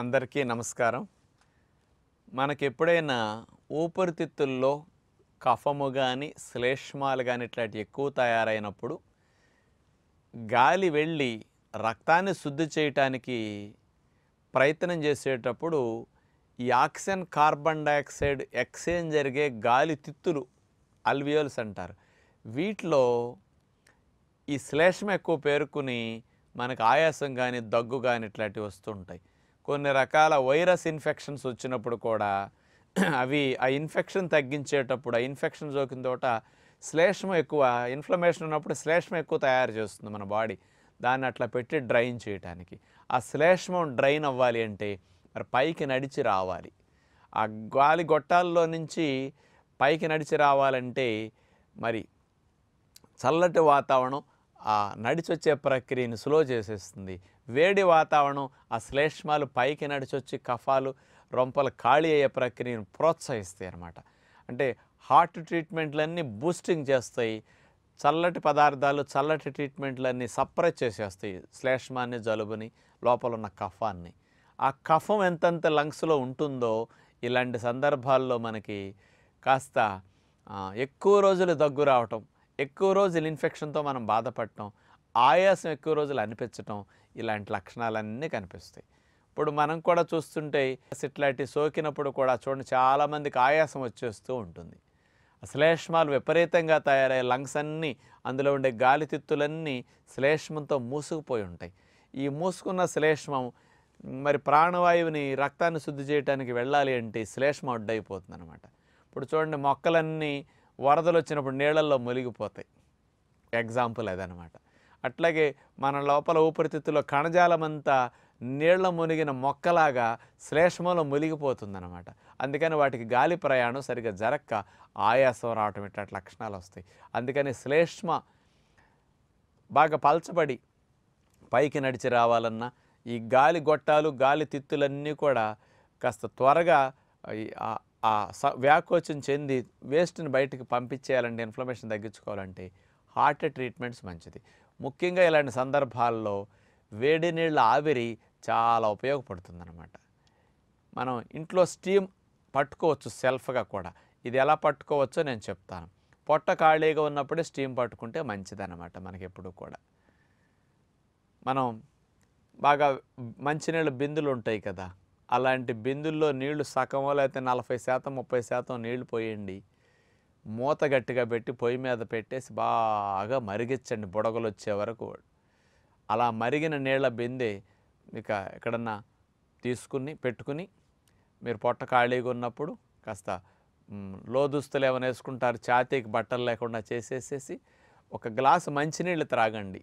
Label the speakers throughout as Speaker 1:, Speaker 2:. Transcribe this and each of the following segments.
Speaker 1: అందరికీ నమస్కారం మనకి ఎప్పుడైనా ఊపిరితిత్తుల్లో కఫము కానీ శ్లేష్మాలు కానీ ఇట్లాంటి ఎక్కువ తయారైనప్పుడు గాలి వెళ్ళి రక్తాన్ని శుద్ధి చేయటానికి ప్రయత్నం చేసేటప్పుడు ఈ ఆక్సిజన్ కార్బన్ డైఆక్సైడ్ ఎక్స్చేంజ్ జరిగే గాలి తిత్తులు అల్వియోల్స్ అంటారు వీటిలో ఈ శ్లేష్మ ఎక్కువ పేరుకుని మనకు ఆయాసం కానీ దగ్గు కానీ ఇట్లాంటివి వస్తుంటాయి కొన్ని రకాల వైరస్ ఇన్ఫెక్షన్స్ వచ్చినప్పుడు కూడా అవి ఆ ఇన్ఫెక్షన్ తగ్గించేటప్పుడు ఆ ఇన్ఫెక్షన్ సోకిన తోట శ్లేష్మం ఎక్కువ ఇన్ఫ్లమేషన్ ఉన్నప్పుడు శ్లేష్మ ఎక్కువ తయారు చేస్తుంది మన బాడీ దాన్ని అట్లా పెట్టి డ్రైన్ చేయటానికి ఆ శ్లేష్మం డ్రైన్ అవ్వాలి అంటే మరి పైకి నడిచి రావాలి ఆ గాలి గొట్టాల్లో నుంచి పైకి నడిచి రావాలంటే మరి చల్లటి వాతావరణం ఆ నడిచొచ్చే ప్రక్రియను స్లో చేసేస్తుంది వేడి వాతావరణం ఆ శ్లేష్మాలు పైకి నడిచొచ్చి కఫాలు రొంపలు ఖాళీ అయ్యే ప్రక్రియను ప్రోత్సహిస్తాయి అనమాట అంటే హార్ట్ ట్రీట్మెంట్లన్నీ బూస్టింగ్ చేస్తాయి చల్లటి పదార్థాలు చల్లటి ట్రీట్మెంట్లన్నీ సప్రెస్ చేసేస్తాయి శ్లేష్మాన్ని జలుబుని లోపల ఉన్న కఫాన్ని ఆ కఫం ఎంతెంత లంగ్స్లో ఉంటుందో ఇలాంటి సందర్భాల్లో మనకి కాస్త ఎక్కువ రోజులు దగ్గు రావటం ఎక్కువ రోజులు ఇన్ఫెక్షన్తో మనం బాధపడటం ఆయాసం ఎక్కువ రోజులు అనిపించటం ఇలాంటి లక్షణాలన్నీ కనిపిస్తాయి ఇప్పుడు మనం కూడా చూస్తుంటే ఇట్లాంటి సోకినప్పుడు కూడా చూడండి చాలామందికి ఆయాసం వచ్చేస్తూ ఉంటుంది శ్లేష్మాలు విపరీతంగా తయారయ్యే లంగ్స్ అన్నీ అందులో ఉండే గాలితిత్తులన్నీ శ్లేష్మంతో మూసుకుపోయి ఉంటాయి ఈ మూసుకున్న శ్లేష్మం మరి ప్రాణవాయువుని రక్తాన్ని శుద్ధి చేయడానికి వెళ్ళాలి అంటే శ్లేష్మం అడ్డైపోతుంది అనమాట ఇప్పుడు చూడండి మొక్కలన్నీ వరదలు వచ్చినప్పుడు నీళ్ళల్లో మునిగిపోతాయి ఎగ్జాంపుల్ అదనమాట అట్లాగే మన లోపల ఊపిరితిత్తులో అంతా నీళ్ల మునిగిన మొక్కలాగా శ్లేష్మంలో మునిగిపోతుందన్నమాట అందుకని వాటికి గాలి ప్రయాణం సరిగ్గా జరక్క ఆయాసం రావటం ఇట్లాంటి లక్షణాలు వస్తాయి అందుకని శ్లేష్మ బాగా పల్చబడి పైకి నడిచి రావాలన్నా ఈ గాలి గొట్టాలు గాలి తిత్తులన్నీ కూడా కాస్త త్వరగా ఆ వ్యాకోచం చెంది వేస్ట్ని బయటకు పంపించేయాలంటే ఇన్ఫ్లమేషన్ తగ్గించుకోవాలంటే హార్ట్ ట్రీట్మెంట్స్ మంచిది ముఖ్యంగా ఇలాంటి సందర్భాల్లో వేడి నీళ్ళ ఆవిరి చాలా ఉపయోగపడుతుందన్నమాట మనం ఇంట్లో స్టీమ్ పట్టుకోవచ్చు సెల్ఫ్గా కూడా ఇది ఎలా పట్టుకోవచ్చో నేను చెప్తాను పొట్ట ఖాళీగా ఉన్నప్పుడే స్టీమ్ పట్టుకుంటే మంచిదన్నమాట మనకి ఎప్పుడు కూడా మనం బాగా మంచినీళ్ళ బిందులు ఉంటాయి కదా అలాంటి బిందుల్లో నీళ్లు సగంలో లేకపోతే నలభై శాతం ముప్పై శాతం నీళ్లు పోయండి మూత గట్టిగా పెట్టి పొయ్యి మీద పెట్టేసి బాగా మరిగించండి బుడగలు వచ్చే వరకు అలా మరిగిన నీళ్ళ బిందే ఇక ఎక్కడన్నా తీసుకుని పెట్టుకుని మీరు పొట్ట ఖాళీగా ఉన్నప్పుడు కాస్త లోదుస్తులు ఏమైనా వేసుకుంటారు ఛాతీకి బట్టలు లేకుండా చేసేసేసి ఒక గ్లాసు మంచినీళ్ళు త్రాగండి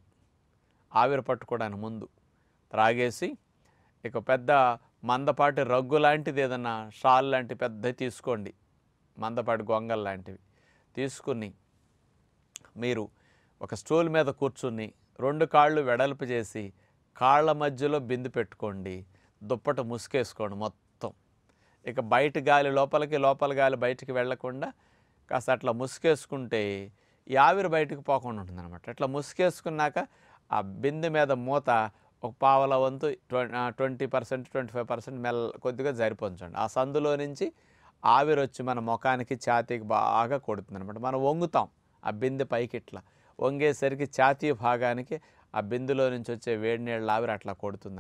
Speaker 1: ఆవిరి పట్టుకోవడానికి ముందు త్రాగేసి ఇక పెద్ద మందపాటి రగ్గు లాంటిది ఏదన్నా షాల్ లాంటి పెద్దవి తీసుకోండి మందపాటి గొంగల్ లాంటివి తీసుకుని మీరు ఒక స్టూల్ మీద కూర్చుని రెండు కాళ్ళు వెడల్పు చేసి కాళ్ళ మధ్యలో బిందు పెట్టుకోండి దుప్పట ముసుకేసుకోండి మొత్తం ఇక బయట గాలి లోపలికి లోపల గాలి బయటికి వెళ్లకుండా కాస్త అట్లా ముసుకేసుకుంటే ఈ ఆవిరి బయటకు పోకుండా అనమాట అట్లా ముసుకేసుకున్నాక ఆ బిందు మీద మూత ఒక పావల వంతు twenty percent twenty five percent మెల్ల కొద్దిగా జరిపొంచండి ఆ సందులో నుంచి ఆవిరి వచ్చి మన ముఖానికి ఛాతీకి బాగా కొడుతుంది అనమాట మనం వంగుతాం ఆ బిందె పైకి ఇట్లా వంగేసరికి ఛాతీ భాగానికి ఆ బిందులో నుంచి వచ్చే వేడి నీళ్ళ ఆవిరి అట్లా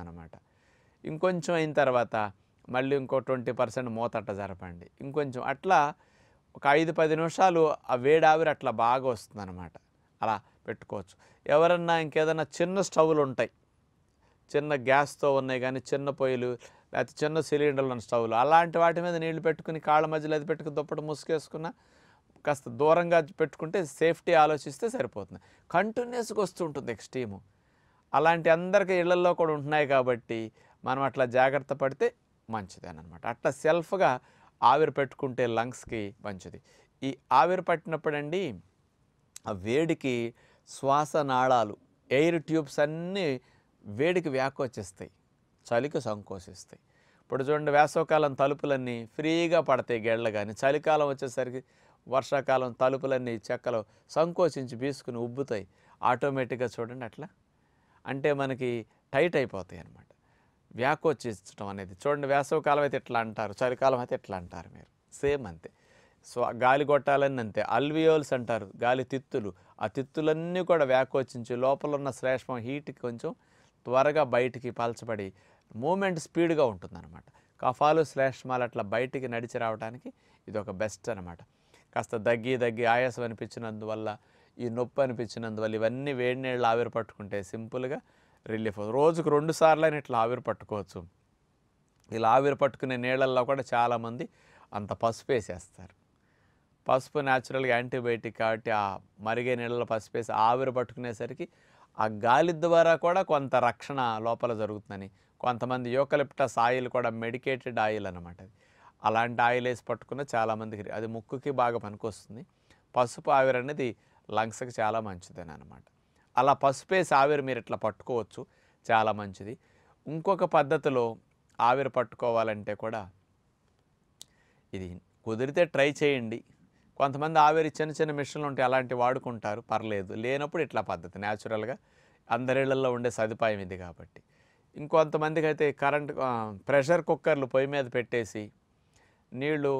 Speaker 1: అనమాట ఇంకొంచెం అయిన తర్వాత మళ్ళీ ఇంకో ట్వంటీ పర్సెంట్ మూతట జరపండి ఇంకొంచెం అట్లా ఒక ఐదు పది నిమిషాలు ఆ వేడి ఆవిరి అట్లా బాగా వస్తుందన్నమాట అలా పెట్టుకోవచ్చు ఎవరన్నా ఇంకేదైనా చిన్న స్టవ్లు ఉంటాయి చిన్న గ్యాస్తో ఉన్నాయి కానీ చిన్న పొయ్యిలు లేకపోతే చిన్న సిలిండర్లు ఉన్న స్టవ్లు అలాంటి వాటి మీద నీళ్లు పెట్టుకుని కాళ్ళ మధ్యలో అది పెట్టుకుని దుప్పటి ముసుకేసుకున్న కాస్త దూరంగా పెట్టుకుంటే సేఫ్టీ ఆలోచిస్తే సరిపోతుంది కంటిన్యూస్గా వస్తుంటుంది ఎక్స్ట్రీము అలాంటి అందరికీ ఇళ్లలో కూడా ఉంటున్నాయి కాబట్టి మనం అట్లా జాగ్రత్త పడితే మంచిదేనమాట అట్లా సెల్ఫ్గా ఆవిరి పెట్టుకుంటే లంగ్స్కి మంచిది ఈ ఆవిరి పట్టినప్పుడండి ఆ వేడికి శ్వాస నాళాలు ఎయిర్ ట్యూబ్స్ అన్నీ వేడికి వ్యాకోచిస్తాయి చలికి సంకోచిస్తాయి ఇప్పుడు చూడండి వేసవకాలం తలుపులన్నీ ఫ్రీగా పడతాయి గేళ్ళ కానీ చలికాలం వచ్చేసరికి వర్షాకాలం తలుపులన్నీ చెక్కలు సంకోచించి బీసుకుని ఉబ్బుతాయి ఆటోమేటిక్గా చూడండి అట్లా అంటే మనకి టైట్ అయిపోతాయి అనమాట వ్యాకోచించడం అనేది చూడండి వేసవకాలం అయితే ఇట్లా అంటారు చలికాలం అయితే ఇట్లా అంటారు మీరు సేమ్ అంతే సో గాలి కొట్టాలని అంతే అల్వియోల్స్ అంటారు గాలి తిత్తులు ఆ తిత్తులన్నీ కూడా వ్యాకోచించి లోపల ఉన్న శ్రేష్మం హీట్కి కొంచెం త్వరగా బయటికి పలచబడి మూమెంట్ స్పీడ్గా అనమాట కఫాలు శ్లేష్మాలు అట్లా బయటికి నడిచి రావడానికి ఇది ఒక బెస్ట్ అనమాట కాస్త దగ్గి దగ్గి ఆయాసం అనిపించినందువల్ల ఈ నొప్పి అనిపించినందువల్ల ఇవన్నీ వేడి నీళ్ళు ఆవిరి పట్టుకుంటే సింపుల్గా రిలీఫ్ రోజుకు రెండు సార్లు అయినా ఇట్లా ఆవిరి పట్టుకోవచ్చు ఇలా ఆవిరి పట్టుకునే నీళ్ళల్లో కూడా చాలామంది అంత పసుపు వేసేస్తారు పసుపు న్యాచురల్గా యాంటీబయాటిక్ కాబట్టి ఆ మరిగే నీళ్ళలో పసుపు వేసి ఆవిరి పట్టుకునేసరికి ఆ గాలి ద్వారా కూడా కొంత రక్షణ లోపల జరుగుతుందని కొంతమంది యోకలిప్టస్ ఆయిల్ కూడా మెడికేటెడ్ ఆయిల్ అనమాట అది అలాంటి ఆయిల్ వేసి పట్టుకున్న చాలామందికి అది ముక్కుకి బాగా పనికొస్తుంది పసుపు ఆవిరి అనేది లంగ్స్కి చాలా మంచిదని అనమాట అలా పసుపు వేసి ఆవిరి మీరు ఇట్లా పట్టుకోవచ్చు చాలా మంచిది ఇంకొక పద్ధతిలో ఆవిరి పట్టుకోవాలంటే కూడా ఇది కుదిరితే ట్రై చేయండి కొంతమంది ఆవేరి చిన్న చిన్న మిషన్లు ఉంటే అలాంటివి వాడుకుంటారు పర్లేదు లేనప్పుడు ఇట్లా పద్ధతి న్యాచురల్గా అందరిళ్లలో ఉండే సదుపాయం ఇది కాబట్టి ఇంకొంతమందికి అయితే కరెంట్ ప్రెషర్ కుక్కర్లు పొయ్యి మీద పెట్టేసి నీళ్లు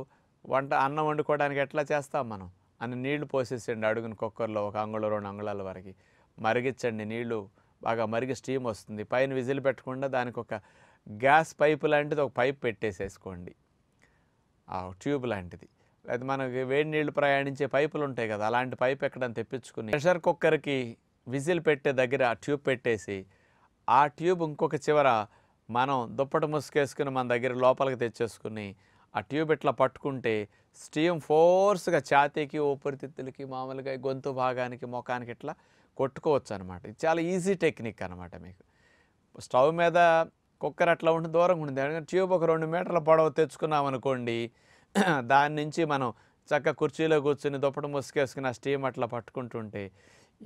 Speaker 1: వంట అన్నం వండుకోవడానికి ఎట్లా చేస్తాం మనం అని నీళ్లు పోసేసండి అడుగున కుక్కర్లో ఒక అంగుళం రెండు అంగుళాల వరకు మరిగించండి నీళ్లు బాగా మరిగి స్టీమ్ వస్తుంది పైన విజిల్ పెట్టకుండా దానికి ఒక గ్యాస్ పైపు లాంటిది ఒక పైప్ పెట్టేసేసుకోండి ఆ ట్యూబ్ లాంటిది లేదా మనకి వేడి నీళ్లు ప్రయాణించే పైపులు ఉంటాయి కదా అలాంటి పైప్ ఎక్కడ తెప్పించుకుని ప్రెషర్ కుక్కర్కి విజిల్ పెట్టే దగ్గర ట్యూబ్ పెట్టేసి ఆ ట్యూబ్ ఇంకొక చివర మనం దుప్పటి ముసుకేసుకుని మన దగ్గర లోపలికి తెచ్చేసుకుని ఆ ట్యూబ్ ఇట్లా పట్టుకుంటే స్టీమ్ ఫోర్స్గా ఛాతీకి ఊపిరితిత్తులకి మామూలుగా గొంతు భాగానికి ముఖానికి ఇట్లా కొట్టుకోవచ్చు అనమాట ఇది చాలా ఈజీ టెక్నిక్ అనమాట మీకు స్టవ్ మీద కుక్కర్ అట్లా ఉంటుంది దూరంగా ఉంటుంది ఎందుకంటే ట్యూబ్ ఒక రెండు మీటర్ల పొడవు తెచ్చుకున్నాం అనుకోండి దాని నుంచి మనం చక్క కుర్చీలో కూర్చొని దుప్పటి ముసుకేసుకుని ఆ స్టీమ్ అట్లా పట్టుకుంటుంటే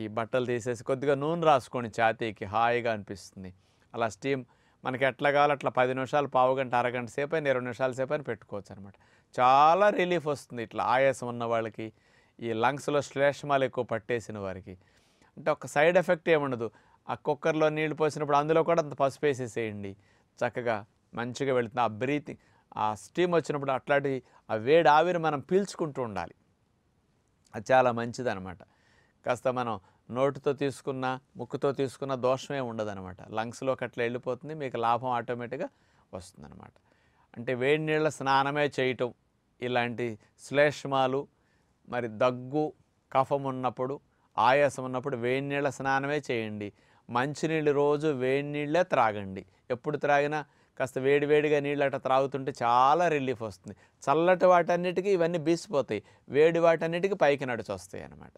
Speaker 1: ఈ బట్టలు తీసేసి కొద్దిగా నూనె రాసుకొని ఛాతీకి హాయిగా అనిపిస్తుంది అలా స్టీమ్ మనకి ఎట్లా కావాలి అట్లా పది నిమిషాలు పావు గంట అరగంట సేపు అయిన ఇరవై నిమిషాల సేపు అని పెట్టుకోవచ్చు అనమాట చాలా రిలీఫ్ వస్తుంది ఇట్లా ఆయాసం ఉన్న వాళ్ళకి ఈ లంగ్స్లో శ్లేష్మాలు ఎక్కువ పట్టేసిన వారికి అంటే ఒక సైడ్ ఎఫెక్ట్ ఏముండదు ఆ కుక్కర్లో నీళ్లు పోసినప్పుడు అందులో కూడా అంత పసుపు వేసేసేయండి చక్కగా మంచిగా వెళుతుంది ఆ బ్రీతింగ్ ఆ స్టీమ్ వచ్చినప్పుడు అట్లాంటి ఆ వేడి ఆవిరి మనం పీల్చుకుంటూ ఉండాలి అది చాలా మంచిదనమాట కాస్త మనం నోటితో తీసుకున్న ముక్కుతో తీసుకున్న దోషమే ఉండదనమాట లంగ్స్లోకి అట్లా వెళ్ళిపోతుంది మీకు లాభం ఆటోమేటిక్గా వస్తుందన్నమాట అంటే వేడి నీళ్ళ స్నానమే చేయటం ఇలాంటి శ్లేష్మాలు మరి దగ్గు కఫం ఉన్నప్పుడు ఆయాసం ఉన్నప్పుడు వేడి నీళ్ళ స్నానమే చేయండి మంచినీళ్ళు రోజు వేడి నీళ్ళే త్రాగండి ఎప్పుడు త్రాగినా కాస్త వేడివేడిగా నీళ్ళు అట్లా త్రాగుతుంటే చాలా రిలీఫ్ వస్తుంది చల్లటి వాటన్నిటికీ ఇవన్నీ బీసిపోతాయి వేడి వాటన్నిటికీ పైకి వస్తాయి అనమాట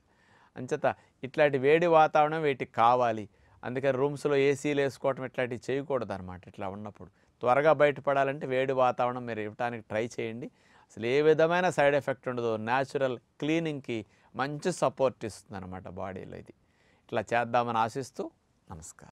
Speaker 1: అంచేత ఇట్లాంటి వేడి వాతావరణం వీటికి కావాలి అందుకని రూమ్స్లో ఏసీలు వేసుకోవటం ఇట్లాంటివి చేయకూడదు అనమాట ఇట్లా ఉన్నప్పుడు త్వరగా బయటపడాలంటే వేడి వాతావరణం మీరు ఇవ్వడానికి ట్రై చేయండి అసలు ఏ విధమైన సైడ్ ఎఫెక్ట్ ఉండదు న్యాచురల్ క్లీనింగ్కి మంచి సపోర్ట్ ఇస్తుంది అనమాట బాడీలో ఇది ఇట్లా చేద్దామని ఆశిస్తూ నమస్కారం